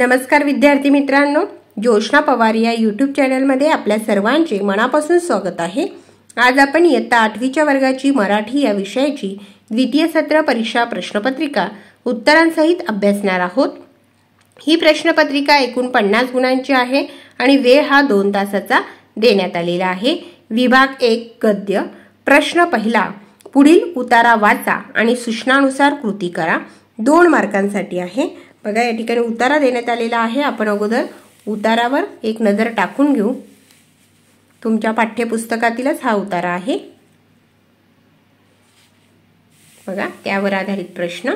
नमस्कार विद्यार्थी मित्रांनो ज्योष्णा पवार या यूट्यूब चॅनलमध्ये आपल्या सर्वांचे मनापासून स्वागत आहे आज आपण इयत्ता आठवीच्या वर्गाची मराठी या विषयाची द्वितीय सत्र परीक्षा प्रश्नपत्रिका उत्तरांसहित अभ्यासणार आहोत ही प्रश्नपत्रिका एकूण पन्नास गुणांची आहे आणि वेळ हा दोन तासाचा देण्यात आलेला आहे विभाग एक गद्य प्रश्न पहिला पुढील उतारा वाचा आणि सूचनानुसार कृती करा दोन मार्कांसाठी आहे बघा या ठिकाणी उतारा देण्यात आलेला आहे आपण अगोदर उतारावर एक नजर टाकून घेऊ तुमच्या पाठ्यपुस्तकातीलच हा उतारा आहे बघा त्यावर आधारित प्रश्न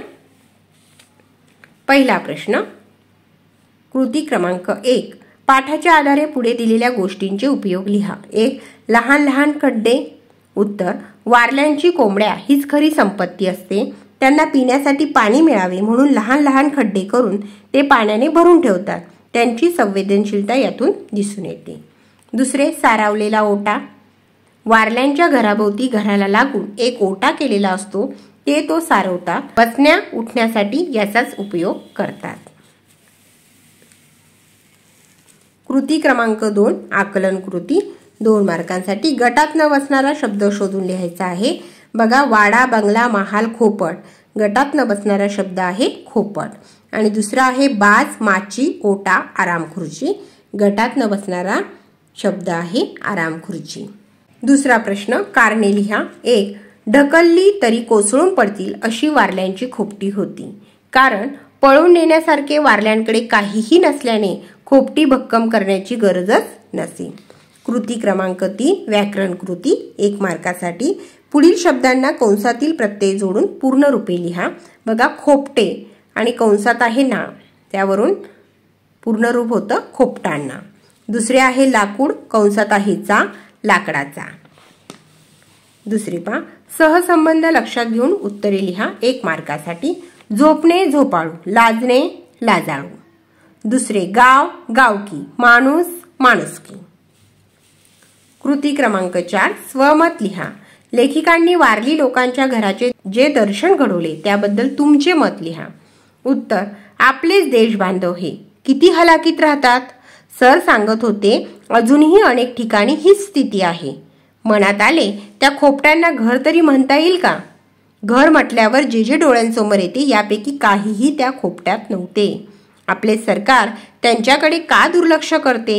पहिला प्रश्न कृती क्रमांक एक पाठाच्या आधारे पुढे दिलेल्या गोष्टींचे उपयोग लिहा एक लहान लहान खड्डे उत्तर वारल्यांची कोंबड्या हीच खरी संपत्ती असते त्यांना पिण्यासाठी पाणी मिळावे म्हणून लहान लहान खड्डे करून ते पाण्याने भरून ठेवतात त्यांची संवेदनशीलता यातून दिसून येते दुसरे सारावलेला ओटा वारल्यांच्या घराभोवती घराला लागून एक ओटा केलेला असतो ते तो सारवता बसण्या उठण्यासाठी याचाच उपयोग करतात कृती क्रमांक दोन आकलन कृती दोन मार्कांसाठी गटात न बसणारा शब्द शोधून लिहायचा आहे बघा वाडा बंगला महाल खोपट गटातनं बसणारा शब्द आहे खोपट आणि दुसरा आहे बाज माची ओटा आराम खुर्ची गटातनं बसणारा शब्द आहे आराम खुर्ची दुसरा प्रश्न कारणे लिहा एक ढकलली तरी कोसळून पडतील अशी वारल्यांची खोपटी होती कारण पळून नेण्यासारखे वारल्यांकडे काहीही नसल्याने खोपटी भक्कम करण्याची गरजच नसे कृती क्रमांक तीन व्याकरण कृती एक मार्कासाठी पुढील शब्दांना कंसातील प्रत्यय जोडून पूर्ण रूपे लिहा बघा खोपटे आणि कंसात आहे ना त्यावरून पूर्णरूप होतं खोपटांना दुसरे आहे लाकूड कंसात आहे चा लाकडाचा दुसरे पा सहसंबंध लक्षात घेऊन उत्तरे लिहा एक मार्कासाठी झोपणे झोपाळू लाजणे लाजाळू दुसरे गाव गावकी माणूस माणुसकी कृती क्रमांक चार स्वमत लिहा लेखिकांनी वारली लोकांच्या घराचे जे दर्शन घडवले त्याबद्दल तुमचे मत लिहा उत्तर आपलेच देशबांधव हे किती हलाकीत राहतात सर सांगत होते अजूनही अनेक ठिकाणी हीच स्थिती आहे मनात आले त्या खोपट्यांना घर तरी म्हणता येईल का घर म्हटल्यावर जे जे डोळ्यांसमोर येते यापैकी काहीही त्या खोपट्यात नव्हते आपले सरकार त्यांच्याकडे का दुर्लक्ष करते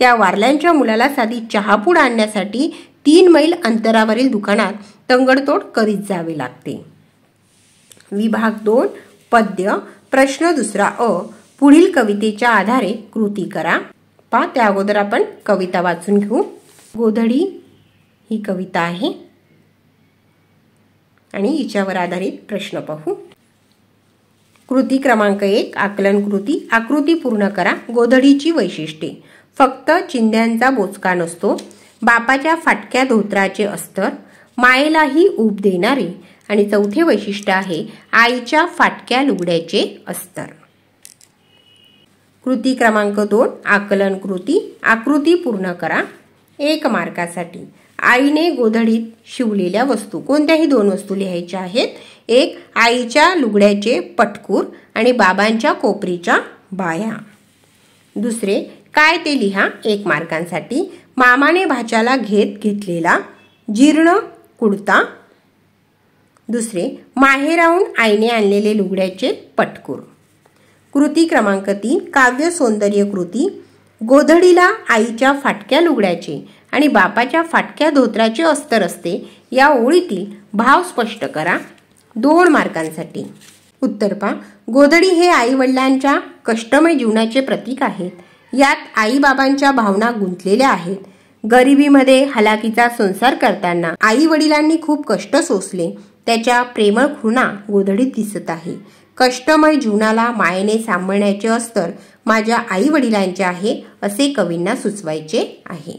त्या वारल्यांच्या मुलाला साधी चहापूड आणण्यासाठी तीन मैल अंतरावरील दुकानात तंगडतोड करीत जावे लागते विभाग दोन पद्य प्रश्न दुसरा अ पुढील कवितेच्या आधारे कृती करा पा त्या अगोदर आपण कविता वाचून घेऊ गोधडी ही कविता आहे आणि हिच्यावर आधारित प्रश्न पाहू कृती क्रमांक एक आकलन कृती आकृती पूर्ण करा गोधडीची वैशिष्ट्ये फक्त चिंध्यांचा बोचका नसतो बापाच्या फाटक्या धोत्राचे अस्तर मायेलाही उप देणारे आणि चौथे वैशिष्ट्य आहे आईच्या फाटक्या लुगड्याचे अस्तर कृती क्रमांक दोन आकलन कृती आकृती पूर्ण करा एक मार्कासाठी आईने गोधडीत शिवलेल्या वस्तू कोणत्याही दोन वस्तू लिहायच्या आहेत एक आईच्या लुगड्याचे पटकूर आणि बाबांच्या कोपरीच्या बाया दुसरे काय ते लिहा एक मार्कांसाठी मामाने भाच्याला घेत घेतलेला जीर्ण कुडता दुसरे माहेराहून आईने आणलेले लुगड्याचे पटकूर कृती क्रमांक तीन काव्य सौंदर्य कृती गोधडीला आईच्या फाटक्या लुगड्याचे आणि बापाच्या फाटक्या धोत्राचे अस्तर असते या ओळीतील भाव स्पष्ट करा दोन मार्कांसाठी पा गोधडी हे आईवडिलांच्या कष्टमय जीवनाचे प्रतीक आहेत यात आईबाबांच्या भावना गुंतलेल्या आहेत गरिबीमध्ये हलाकीचा संसार करताना आई वडिलांनी खूप कष्ट सोसले त्याच्या प्रेमळ खुणा गोधडीत दिसत आहे कष्टमय जीवनाला मायेने सांभाळण्याचे अस्तर माझ्या आई वडिलांचे आहे असे कवींना सुचवायचे आहे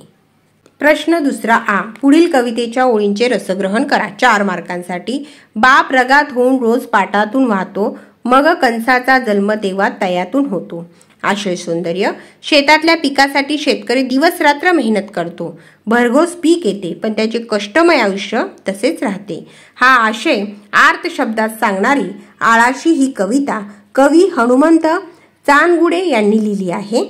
प्रश्न दुसरा आ पुढील कवितेच्या ओळींचे रसग्रहण करा चार मार्कांसाठी बाप रगात होऊन रोज पाटातून वाहतो मग कंसाचा जन्म तेव्हा तयातून होतो आशय सौंदर्य शेतातल्या पिकासाठी शेतकरी दिवस रात्र मेहनत करतो भरघोस पीक येते पण त्याचे कष्टमय आयुष्य तसेच राहते हा आशय आर्त शब्दात सांगणारी आळाशी ही कविता कवी हनुमंत चांदगुडे यांनी लिहिली आहे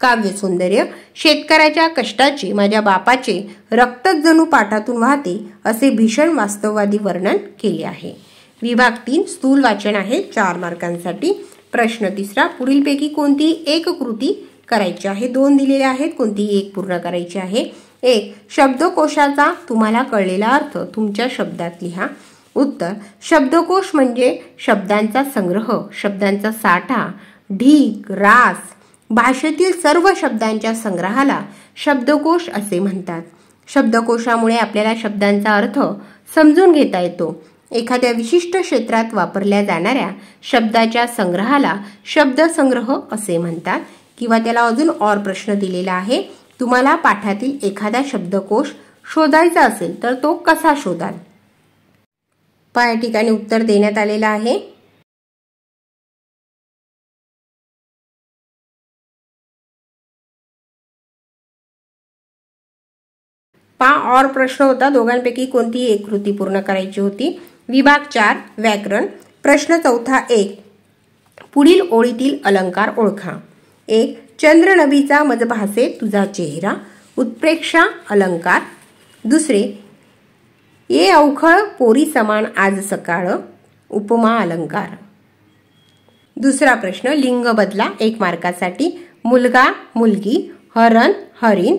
काव्य सौंदर्य शेतकऱ्याच्या कष्टाचे माझ्या बापाचे रक्तच जणू पाठातून वाहते असे भीषण वास्तववादी वर्णन केले आहे विभाग तीन स्थूल वाचन आहे चार मार्कांसाठी प्रश्न तिसरा पुढीलपैकी कोणती एक कृती करायची आहे दोन दिलेले आहेत कोणती एक पूर्ण करायची आहे एक शब्दकोशाचा तुम्हाला कळलेला अर्थ तुमच्या शब्दात लिहा उत्तर शब्दकोश म्हणजे शब्दांचा संग्रह शब्दांचा साठा ढीक रास भाषेतील सर्व शब्दांच्या संग्रहाला शब्दकोश असे म्हणतात शब्दकोशामुळे आपल्याला शब्दांचा अर्थ समजून घेता येतो एखाद्या विशिष्ट क्षेत्रात वापरल्या जाणाऱ्या शब्दाच्या संग्रहाला शब्दसंग्रह असे म्हणतात किंवा त्याला अजून और प्रश्न दिलेला आहे तुम्हाला पाठातील एखादा शब्दकोश शोधायचा असेल तर तो कसा शोधाल पहा या ठिकाणी उत्तर देण्यात आलेलं आहे पा और प्रश्न होता दोघांपैकी कोणतीही एक कृती पूर्ण करायची होती विभाग चार व्याकरण प्रश्न चौथा एक पुढील ओळीतील अलंकार ओळखा एक चंद्रनबीचा मजभासे तुझा चेहरा उत्प्रेक्षा अलंकार दुसरे ये अवखळ पोरी समान आज सकाळ उपमा अलंकार दुसरा प्रश्न लिंग बदला एक मार्कासाठी मुलगा मुलगी हरण हरिण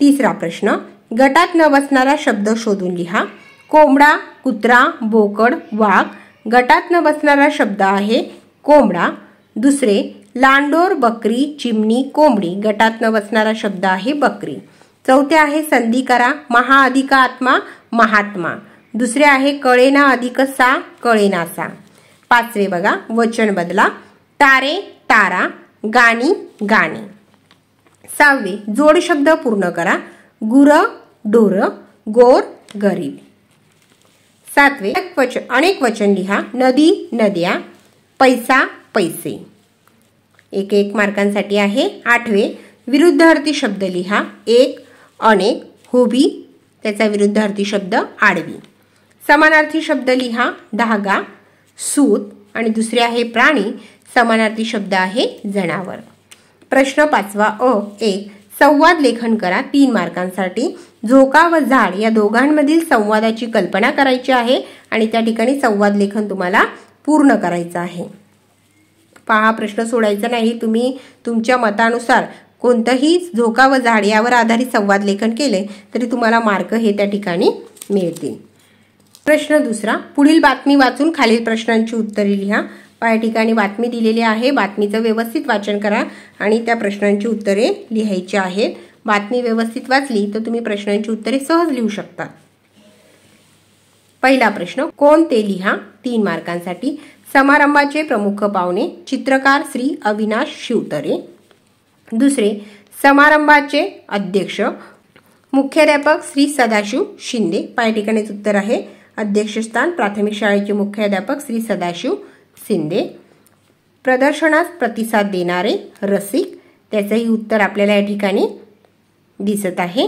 तिसरा प्रश्न गटात न बसणारा शब्द शोधून लिहा कोंबडा कुत्रा बोकड वाघ गटात न बसणारा शब्द आहे कोंबडा दुसरे लांडोर बकरी चिमणी कोंबडी गटात न बसणारा शब्द आहे बकरी चौथे आहे करा महाअधिक आत्मा महात्मा दुसरे आहे कळेना अधिक सा कळेना सा पाचवे बघा वचन बदला तारे तारा गाणी गाणे सहावे जोड शब्द पूर्ण करा गुर डोर गोर गरीब सातवे अनेक वचन लिहा नदी नद्या पैसा पैसे एक एक मार्कांसाठी आहे आठवे विरुद्धार्थी शब्द लिहा एक अनेक होबी त्याचा विरुद्धार्थी शब्द आडवी समानार्थी शब्द लिहा धागा सूत आणि दुसरे आहे प्राणी समानार्थी शब्द आहे जनावर प्रश्न पाचवा अ एक संवाद लेखन करा तीन मार्कांसाठी झोका व झाड या दोघांमधील संवादाची कल्पना करायची आहे आणि त्या ठिकाणी संवाद लेखन तुम्हाला पूर्ण करायचं आहे पहा प्रश्न सोडायचा नाही तुम्ही तुमच्या मतानुसार कोणतंही झोका व झाड यावर आधारित संवाद लेखन केले तरी तुम्हाला मार्क हे त्या ठिकाणी मिळतील प्रश्न दुसरा पुढील बातमी वाचून खालील प्रश्नांची उत्तरे लिहा या ठिकाणी बातमी दिलेली आहे बातमीचं व्यवस्थित वाचन करा आणि त्या प्रश्नांची उत्तरे लिहायची आहेत बातमी व्यवस्थित वाचली तर तुम्ही प्रश्नांची उत्तरे सहज लिहू शकता पहिला प्रश्न कोण ते लिहा तीन मार्कांसाठी समारंभाचे प्रमुख पाहुणे चित्रकार श्री अविनाश शिवतरे दुसरे समारंभाचे अध्यक्ष मुख्याध्यापक श्री सदाशिव शिंदे पाय ठिकाणीच उत्तर आहे अध्यक्षस्थान प्राथमिक शाळेचे मुख्याध्यापक श्री सदाशिव शिंदे प्रदर्शनास प्रतिसाद देणारे रसिक त्याचंही उत्तर आपल्याला या ठिकाणी दिसत आहे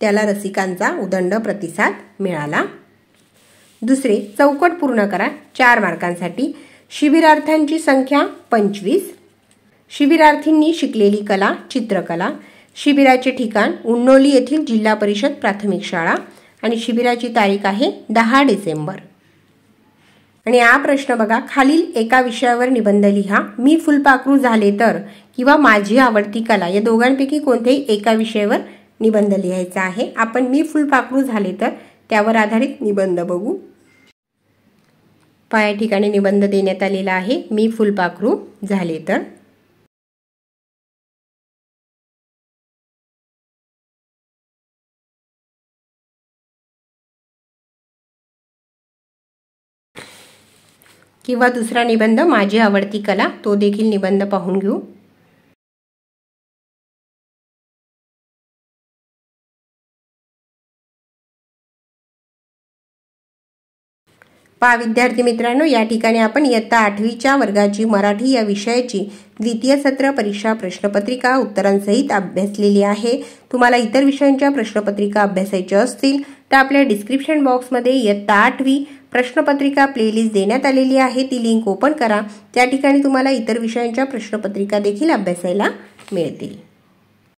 त्याला रसिकांचा उदंड प्रतिसाद मिळाला दुसरे चौकट पूर्ण करा चार मार्कांसाठी शिबिरार्थ्यांची संख्या पंचवीस शिबिरार्थींनी शिकलेली कला चित्रकला शिबिराचे ठिकाण उन्नोली येथील जिल्हा परिषद प्राथमिक शाळा आणि शिबिराची तारीख आहे दहा डिसेंबर आणि हा प्रश्न बघा खालील एका विषयावर निबंध लिहा मी फुलपाखरू झाले तर किंवा माझी आवडती कला या दोघांपैकी कोणत्याही एका विषयावर निबंध लिहायचा आहे आपण मी फुलपाखरू झाले तर त्यावर आधारित निबंध बघू पाया ठिकाणी निबंध देण्यात आलेला आहे मी फुलपाखरू झाले तर किंवा दुसरा निबंध माझी आवडती कला तो देखील निबंध पाहून घेऊ पा विद्यार्थी मित्रांनो या ठिकाणी आपण इयत्ता आठवीच्या वर्गाची मराठी या विषयाची द्वितीय सत्र परीक्षा प्रश्नपत्रिका उत्तरांसहित अभ्यासलेली आहे तुम्हाला इतर विषयांच्या प्रश्नपत्रिका अभ्यासायच्या असतील तर आपल्या डिस्क्रिप्शन बॉक्समध्ये इयत्ता आठवी प्रश्नपत्रिका प्लेलिस्ट देण्यात आलेली आहे ती लिंक ओपन करा त्या ठिकाणी तुम्हाला इतर विषयांच्या प्रश्नपत्रिका देखील अभ्यासायला मिळतील